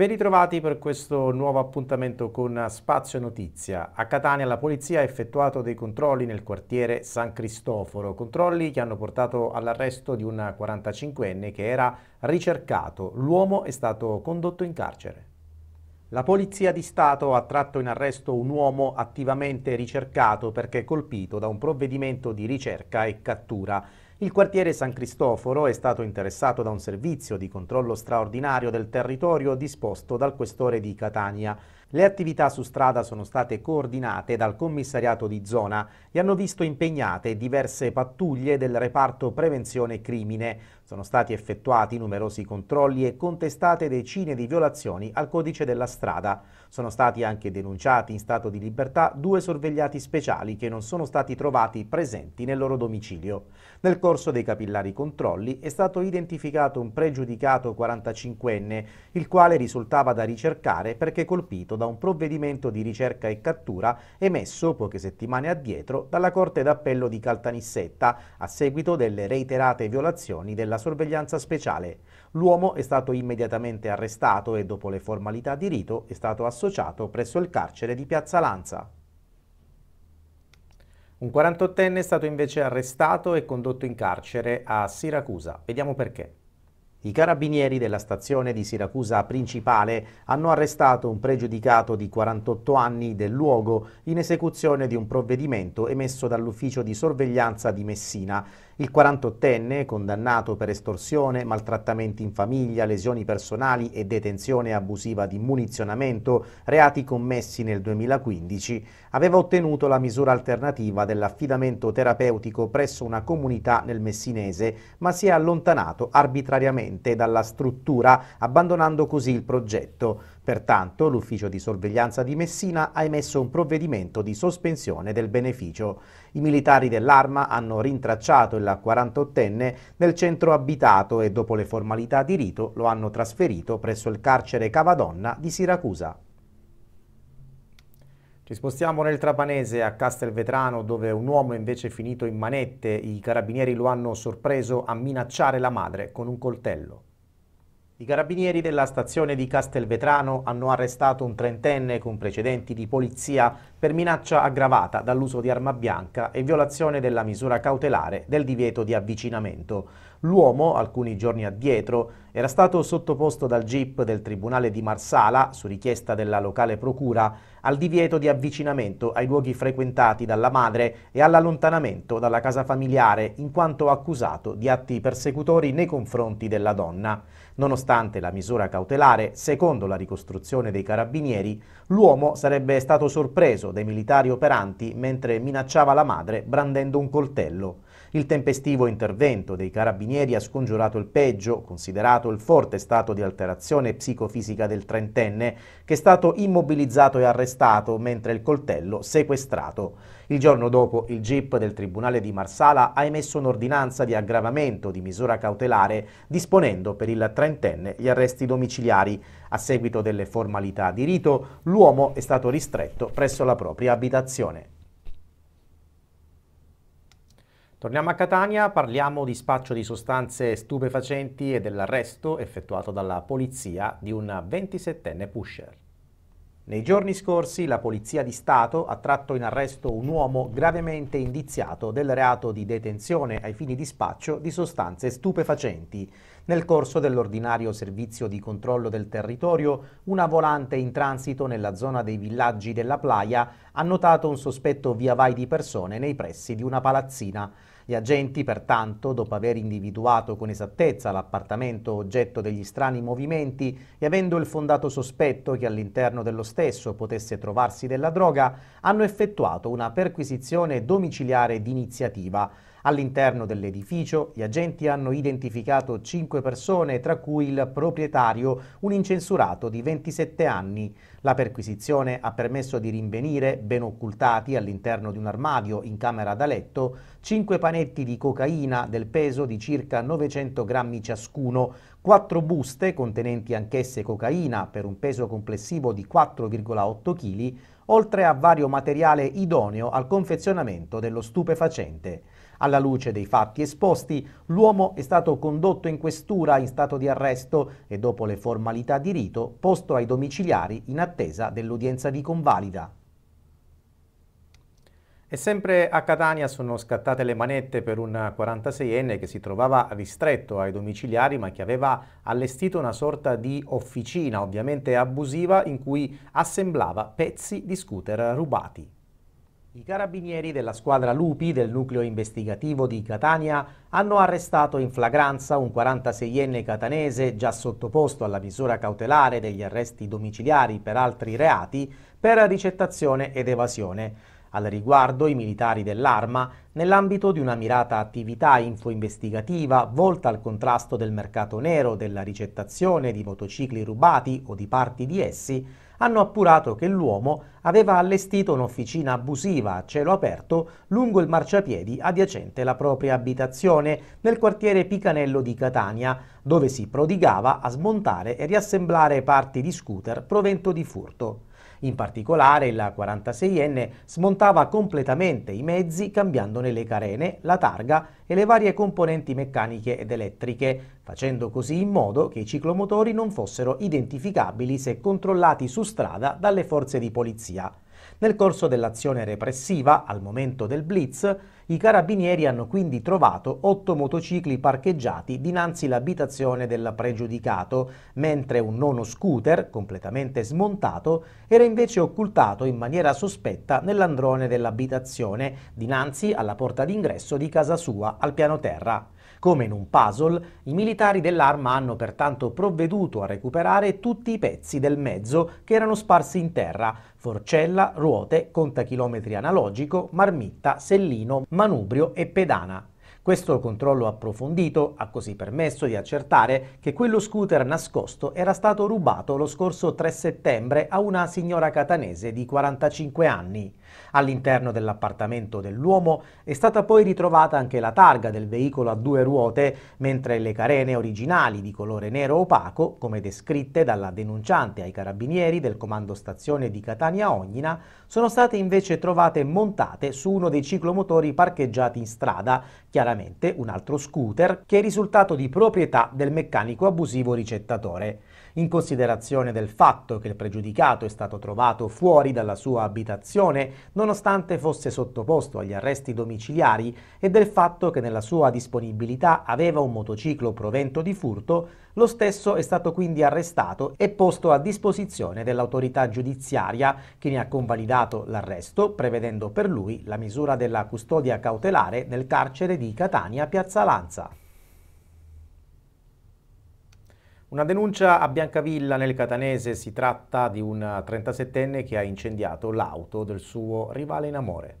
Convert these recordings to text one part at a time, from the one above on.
Ben ritrovati per questo nuovo appuntamento con Spazio Notizia. A Catania la polizia ha effettuato dei controlli nel quartiere San Cristoforo, controlli che hanno portato all'arresto di un 45enne che era ricercato. L'uomo è stato condotto in carcere. La Polizia di Stato ha tratto in arresto un uomo attivamente ricercato perché colpito da un provvedimento di ricerca e cattura. Il quartiere San Cristoforo è stato interessato da un servizio di controllo straordinario del territorio disposto dal questore di Catania. Le attività su strada sono state coordinate dal commissariato di zona e hanno visto impegnate diverse pattuglie del reparto prevenzione crimine, sono stati effettuati numerosi controlli e contestate decine di violazioni al codice della strada. Sono stati anche denunciati in stato di libertà due sorvegliati speciali che non sono stati trovati presenti nel loro domicilio. Nel corso dei capillari controlli è stato identificato un pregiudicato 45enne, il quale risultava da ricercare perché colpito da un provvedimento di ricerca e cattura emesso poche settimane addietro dalla Corte d'Appello di Caltanissetta a seguito delle reiterate violazioni della sorveglianza speciale. L'uomo è stato immediatamente arrestato e dopo le formalità di rito è stato associato presso il carcere di Piazza Lanza. Un 48enne è stato invece arrestato e condotto in carcere a Siracusa. Vediamo perché. I carabinieri della stazione di Siracusa principale hanno arrestato un pregiudicato di 48 anni del luogo in esecuzione di un provvedimento emesso dall'ufficio di sorveglianza di Messina il 48enne, condannato per estorsione, maltrattamenti in famiglia, lesioni personali e detenzione abusiva di munizionamento, reati commessi nel 2015, aveva ottenuto la misura alternativa dell'affidamento terapeutico presso una comunità nel Messinese, ma si è allontanato arbitrariamente dalla struttura, abbandonando così il progetto. Pertanto l'Ufficio di Sorveglianza di Messina ha emesso un provvedimento di sospensione del beneficio. I militari dell'arma hanno rintracciato il 48enne nel centro abitato e dopo le formalità di rito lo hanno trasferito presso il carcere Cavadonna di Siracusa. Ci spostiamo nel Trapanese a Castelvetrano dove un uomo invece finito in manette, i carabinieri lo hanno sorpreso a minacciare la madre con un coltello. I carabinieri della stazione di Castelvetrano hanno arrestato un trentenne con precedenti di polizia per minaccia aggravata dall'uso di arma bianca e violazione della misura cautelare del divieto di avvicinamento. L'uomo, alcuni giorni addietro, era stato sottoposto dal GIP del Tribunale di Marsala, su richiesta della locale procura, al divieto di avvicinamento ai luoghi frequentati dalla madre e all'allontanamento dalla casa familiare, in quanto accusato di atti persecutori nei confronti della donna. Nonostante la misura cautelare, secondo la ricostruzione dei carabinieri, l'uomo sarebbe stato sorpreso dai militari operanti mentre minacciava la madre brandendo un coltello. Il tempestivo intervento dei carabinieri ha scongiurato il peggio, considerato il forte stato di alterazione psicofisica del trentenne, che è stato immobilizzato e arrestato, mentre il coltello sequestrato. Il giorno dopo il GIP del Tribunale di Marsala ha emesso un'ordinanza di aggravamento di misura cautelare disponendo per il trentenne gli arresti domiciliari. A seguito delle formalità di rito, l'uomo è stato ristretto presso la propria abitazione. Torniamo a Catania, parliamo di spaccio di sostanze stupefacenti e dell'arresto effettuato dalla polizia di un 27enne pusher. Nei giorni scorsi la Polizia di Stato ha tratto in arresto un uomo gravemente indiziato del reato di detenzione ai fini di spaccio di sostanze stupefacenti. Nel corso dell'ordinario servizio di controllo del territorio, una volante in transito nella zona dei villaggi della Playa ha notato un sospetto via vai di persone nei pressi di una palazzina. Gli agenti, pertanto, dopo aver individuato con esattezza l'appartamento oggetto degli strani movimenti e avendo il fondato sospetto che all'interno dello stesso potesse trovarsi della droga, hanno effettuato una perquisizione domiciliare d'iniziativa All'interno dell'edificio gli agenti hanno identificato 5 persone, tra cui il proprietario, un incensurato di 27 anni. La perquisizione ha permesso di rinvenire, ben occultati all'interno di un armadio in camera da letto, 5 panetti di cocaina del peso di circa 900 grammi ciascuno, 4 buste contenenti anch'esse cocaina per un peso complessivo di 4,8 kg, oltre a vario materiale idoneo al confezionamento dello stupefacente. Alla luce dei fatti esposti, l'uomo è stato condotto in questura in stato di arresto e dopo le formalità di rito posto ai domiciliari in attesa dell'udienza di convalida. E sempre a Catania sono scattate le manette per un 46enne che si trovava ristretto ai domiciliari ma che aveva allestito una sorta di officina ovviamente abusiva in cui assemblava pezzi di scooter rubati. I carabinieri della squadra Lupi del nucleo investigativo di Catania hanno arrestato in flagranza un 46enne catanese già sottoposto alla misura cautelare degli arresti domiciliari per altri reati per ricettazione ed evasione. Al riguardo i militari dell'Arma, nell'ambito di una mirata attività info-investigativa volta al contrasto del mercato nero, della ricettazione di motocicli rubati o di parti di essi, hanno appurato che l'uomo aveva allestito un'officina abusiva a cielo aperto lungo il marciapiedi adiacente la propria abitazione nel quartiere Picanello di Catania, dove si prodigava a smontare e riassemblare parti di scooter provento di furto. In particolare la 46enne smontava completamente i mezzi cambiandone le carene, la targa e le varie componenti meccaniche ed elettriche, facendo così in modo che i ciclomotori non fossero identificabili se controllati su strada dalle forze di polizia. Nel corso dell'azione repressiva, al momento del blitz, i carabinieri hanno quindi trovato otto motocicli parcheggiati dinanzi l'abitazione del pregiudicato, mentre un nono scooter, completamente smontato, era invece occultato in maniera sospetta nell'androne dell'abitazione, dinanzi alla porta d'ingresso di casa sua al piano terra. Come in un puzzle, i militari dell'arma hanno pertanto provveduto a recuperare tutti i pezzi del mezzo che erano sparsi in terra, forcella, ruote, contachilometri analogico, marmitta, sellino, manubrio e pedana. Questo controllo approfondito ha così permesso di accertare che quello scooter nascosto era stato rubato lo scorso 3 settembre a una signora catanese di 45 anni. All'interno dell'appartamento dell'uomo è stata poi ritrovata anche la targa del veicolo a due ruote, mentre le carene originali di colore nero opaco, come descritte dalla denunciante ai carabinieri del comando stazione di Catania Ognina, sono state invece trovate montate su uno dei ciclomotori parcheggiati in strada, chiaramente un altro scooter, che è risultato di proprietà del meccanico abusivo ricettatore in considerazione del fatto che il pregiudicato è stato trovato fuori dalla sua abitazione nonostante fosse sottoposto agli arresti domiciliari e del fatto che nella sua disponibilità aveva un motociclo provento di furto, lo stesso è stato quindi arrestato e posto a disposizione dell'autorità giudiziaria che ne ha convalidato l'arresto, prevedendo per lui la misura della custodia cautelare nel carcere di Catania Piazza Lanza. Una denuncia a Biancavilla nel Catanese si tratta di un 37enne che ha incendiato l'auto del suo rivale in amore.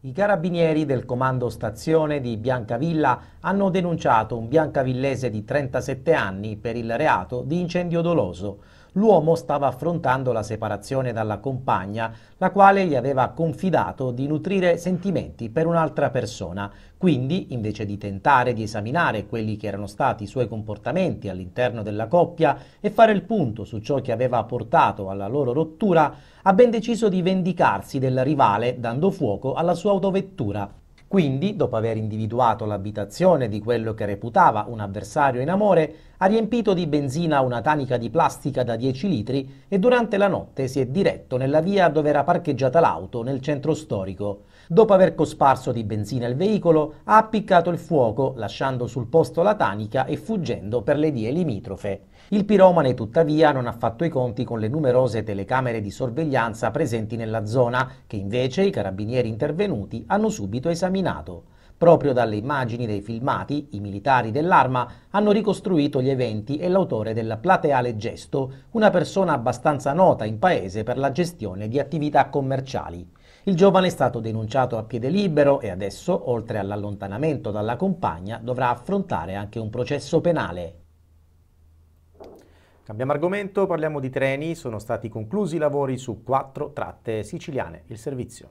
I carabinieri del comando stazione di Biancavilla hanno denunciato un biancavillese di 37 anni per il reato di incendio doloso l'uomo stava affrontando la separazione dalla compagna, la quale gli aveva confidato di nutrire sentimenti per un'altra persona. Quindi, invece di tentare di esaminare quelli che erano stati i suoi comportamenti all'interno della coppia e fare il punto su ciò che aveva portato alla loro rottura, ha ben deciso di vendicarsi del rivale dando fuoco alla sua autovettura. Quindi, dopo aver individuato l'abitazione di quello che reputava un avversario in amore, ha riempito di benzina una tanica di plastica da 10 litri e durante la notte si è diretto nella via dove era parcheggiata l'auto nel centro storico. Dopo aver cosparso di benzina il veicolo, ha appiccato il fuoco, lasciando sul posto la tanica e fuggendo per le vie limitrofe. Il piromane tuttavia non ha fatto i conti con le numerose telecamere di sorveglianza presenti nella zona, che invece i carabinieri intervenuti hanno subito esaminato. Proprio dalle immagini dei filmati, i militari dell'arma hanno ricostruito gli eventi e l'autore del plateale gesto, una persona abbastanza nota in paese per la gestione di attività commerciali. Il giovane è stato denunciato a piede libero e adesso, oltre all'allontanamento dalla compagna, dovrà affrontare anche un processo penale. Cambiamo argomento, parliamo di treni. Sono stati conclusi i lavori su quattro tratte siciliane. Il servizio.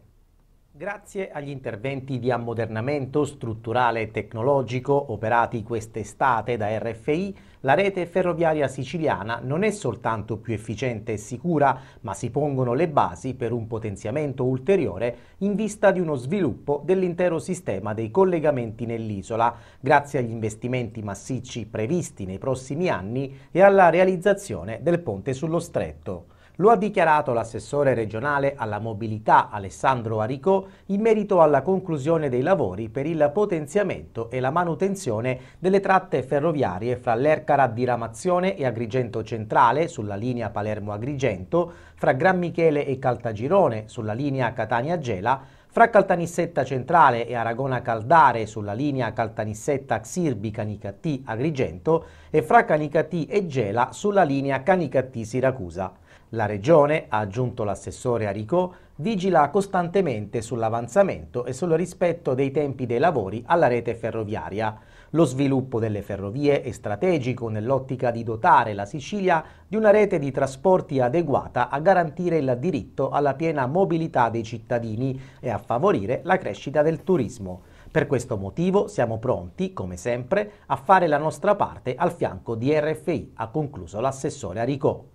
Grazie agli interventi di ammodernamento strutturale e tecnologico operati quest'estate da RFI, la rete ferroviaria siciliana non è soltanto più efficiente e sicura, ma si pongono le basi per un potenziamento ulteriore in vista di uno sviluppo dell'intero sistema dei collegamenti nell'isola, grazie agli investimenti massicci previsti nei prossimi anni e alla realizzazione del ponte sullo stretto. Lo ha dichiarato l'assessore regionale alla mobilità Alessandro Aricò in merito alla conclusione dei lavori per il potenziamento e la manutenzione delle tratte ferroviarie fra l'Ercara Diramazione e Agrigento Centrale sulla linea Palermo-Agrigento, fra Gran Michele e Caltagirone sulla linea Catania-Gela, fra Caltanissetta Centrale e Aragona Caldare sulla linea Caltanissetta Xirbi Canicattì Agrigento e fra Canicattì e Gela sulla linea Canicattì Siracusa. La Regione, ha aggiunto l'assessore Aricò, vigila costantemente sull'avanzamento e sul rispetto dei tempi dei lavori alla rete ferroviaria. Lo sviluppo delle ferrovie è strategico nell'ottica di dotare la Sicilia di una rete di trasporti adeguata a garantire il diritto alla piena mobilità dei cittadini e a favorire la crescita del turismo. Per questo motivo siamo pronti, come sempre, a fare la nostra parte al fianco di RFI, ha concluso l'assessore Aricò.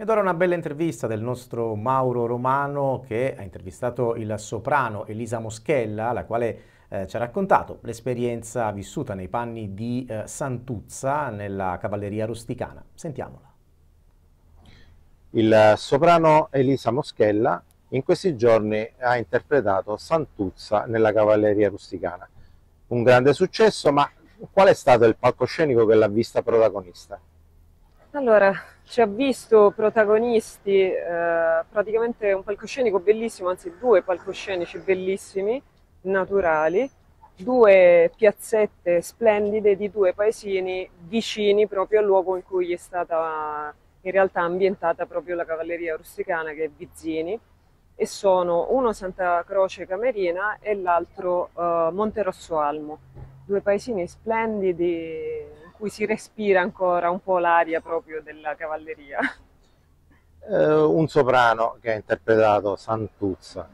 Ed ora una bella intervista del nostro Mauro Romano che ha intervistato il soprano Elisa Moschella, la quale eh, ci ha raccontato l'esperienza vissuta nei panni di eh, Santuzza nella cavalleria rusticana. Sentiamola. Il soprano Elisa Moschella in questi giorni ha interpretato Santuzza nella cavalleria rusticana. Un grande successo, ma qual è stato il palcoscenico che l'ha vista protagonista? Allora, ci ha visto protagonisti eh, praticamente un palcoscenico bellissimo, anzi due palcoscenici bellissimi, naturali, due piazzette splendide di due paesini vicini proprio al luogo in cui è stata in realtà ambientata proprio la cavalleria rusticana che è Vizzini e sono uno Santa Croce Camerina e l'altro eh, Almo, due paesini splendidi cui si respira ancora un po' l'aria proprio della cavalleria. Eh, un soprano che ha interpretato Santuzza.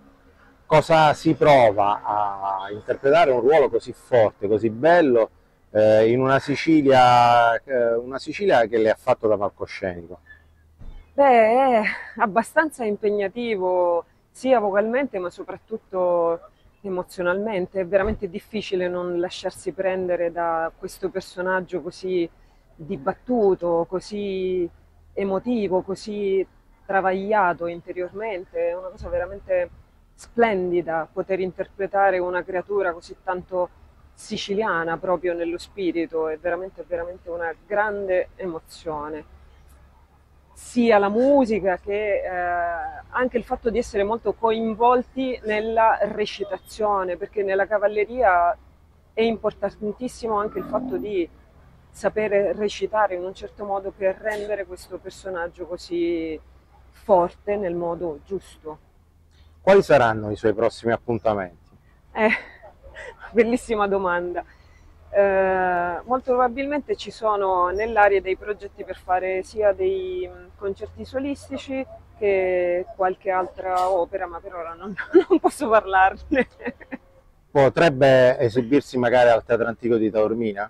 Cosa si prova a interpretare un ruolo così forte, così bello, eh, in una Sicilia, eh, una Sicilia che le ha fatto da palcoscenico? Beh, è abbastanza impegnativo sia vocalmente ma soprattutto emozionalmente, è veramente difficile non lasciarsi prendere da questo personaggio così dibattuto, così emotivo, così travagliato interiormente, è una cosa veramente splendida poter interpretare una creatura così tanto siciliana proprio nello spirito, è veramente, veramente una grande emozione sia la musica che eh, anche il fatto di essere molto coinvolti nella recitazione, perché nella cavalleria è importantissimo anche il fatto di sapere recitare in un certo modo per rendere questo personaggio così forte nel modo giusto. Quali saranno i suoi prossimi appuntamenti? Eh, bellissima domanda. Eh, molto probabilmente ci sono nell'area dei progetti per fare sia dei mm, concerti solistici che qualche altra opera, ma per ora non, non posso parlarne. Potrebbe esibirsi magari al Teatro Antico di Taormina?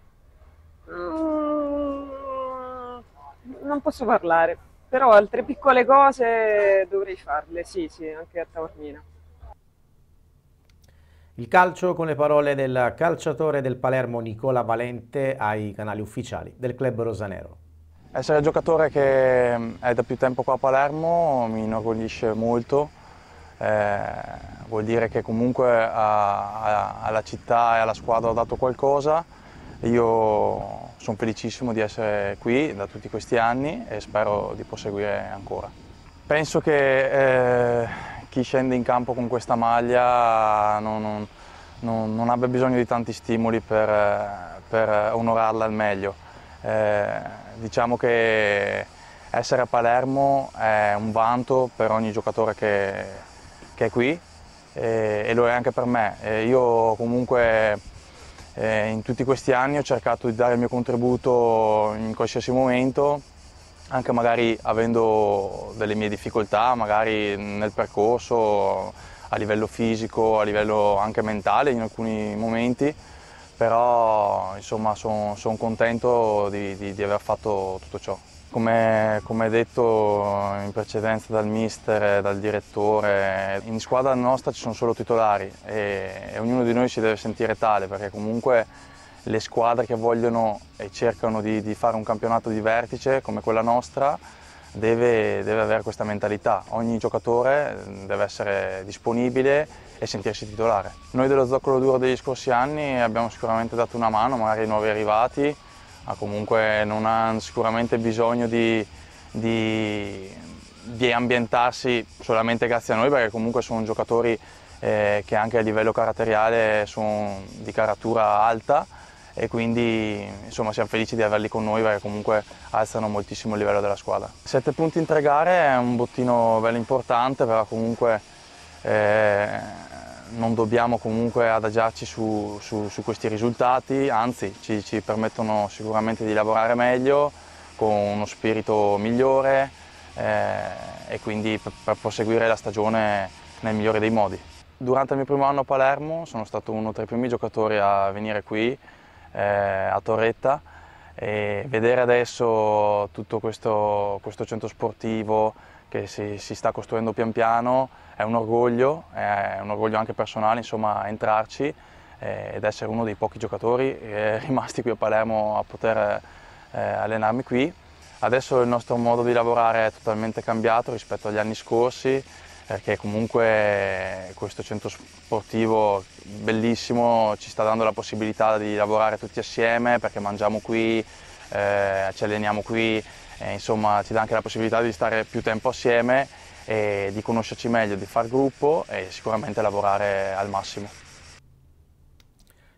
Mm, non posso parlare, però altre piccole cose dovrei farle, sì, sì, anche a Taormina. Il calcio con le parole del calciatore del Palermo Nicola Valente ai canali ufficiali del club rosanero. Essere il giocatore che mm, è da più tempo qua a Palermo mi inorgoglisce molto, eh, vuol dire che comunque a, a, alla città e alla squadra ho dato qualcosa. Io sono felicissimo di essere qui da tutti questi anni e spero di proseguire ancora. Penso che eh, chi scende in campo con questa maglia non, non, non, non abbia bisogno di tanti stimoli per, per onorarla al meglio. Eh, diciamo che essere a Palermo è un vanto per ogni giocatore che, che è qui e, e, lo è anche per me. E io comunque eh, in tutti questi anni ho cercato di dare il mio contributo in qualsiasi momento anche magari avendo delle mie difficoltà, magari nel percorso, a livello fisico, a livello anche mentale in alcuni momenti, però insomma sono son contento di, di, di, aver fatto tutto ciò. Come, come detto in precedenza dal mister, dal direttore, in squadra nostra ci sono solo titolari e, e ognuno di noi si deve sentire tale perché comunque le squadre che vogliono e cercano di, di fare un campionato di vertice come quella nostra deve, deve, avere questa mentalità. Ogni giocatore mm, deve essere disponibile e sentirsi titolare. Noi dello Zoccolo Duro degli scorsi anni abbiamo sicuramente dato una mano, magari ai nuovi arrivati, ma comunque non hanno sicuramente bisogno di, di, di ambientarsi solamente grazie a noi perché comunque sono giocatori eh, che anche a livello caratteriale sono di caratura alta e quindi insomma siamo felici di averli con noi perché comunque alzano moltissimo il livello della squadra. Sette punti in tre gare è un bottino bello importante, però comunque eh, non dobbiamo comunque adagiarci su, su, su questi risultati, anzi ci, ci, permettono sicuramente di lavorare meglio, con uno spirito migliore eh, e quindi per, per proseguire la stagione nel migliore dei modi. Durante il mio primo anno a Palermo sono stato uno tra i primi giocatori a venire qui eh, a Torretta e vedere adesso tutto questo, questo centro sportivo che si, si, sta costruendo pian piano è un orgoglio, è un orgoglio anche personale insomma entrarci eh, ed essere uno dei pochi giocatori eh, rimasti qui a Palermo a poter eh, allenarmi qui. Adesso il nostro modo di lavorare è totalmente cambiato rispetto agli anni scorsi, perché comunque questo centro sportivo bellissimo ci sta dando la possibilità di lavorare tutti assieme perché mangiamo qui, eh, ci alleniamo qui, e, insomma ci dà anche la possibilità di stare più tempo assieme e di conoscerci meglio, di far gruppo e sicuramente lavorare al massimo.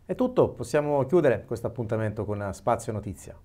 È tutto, possiamo chiudere questo appuntamento con Spazio Notizia.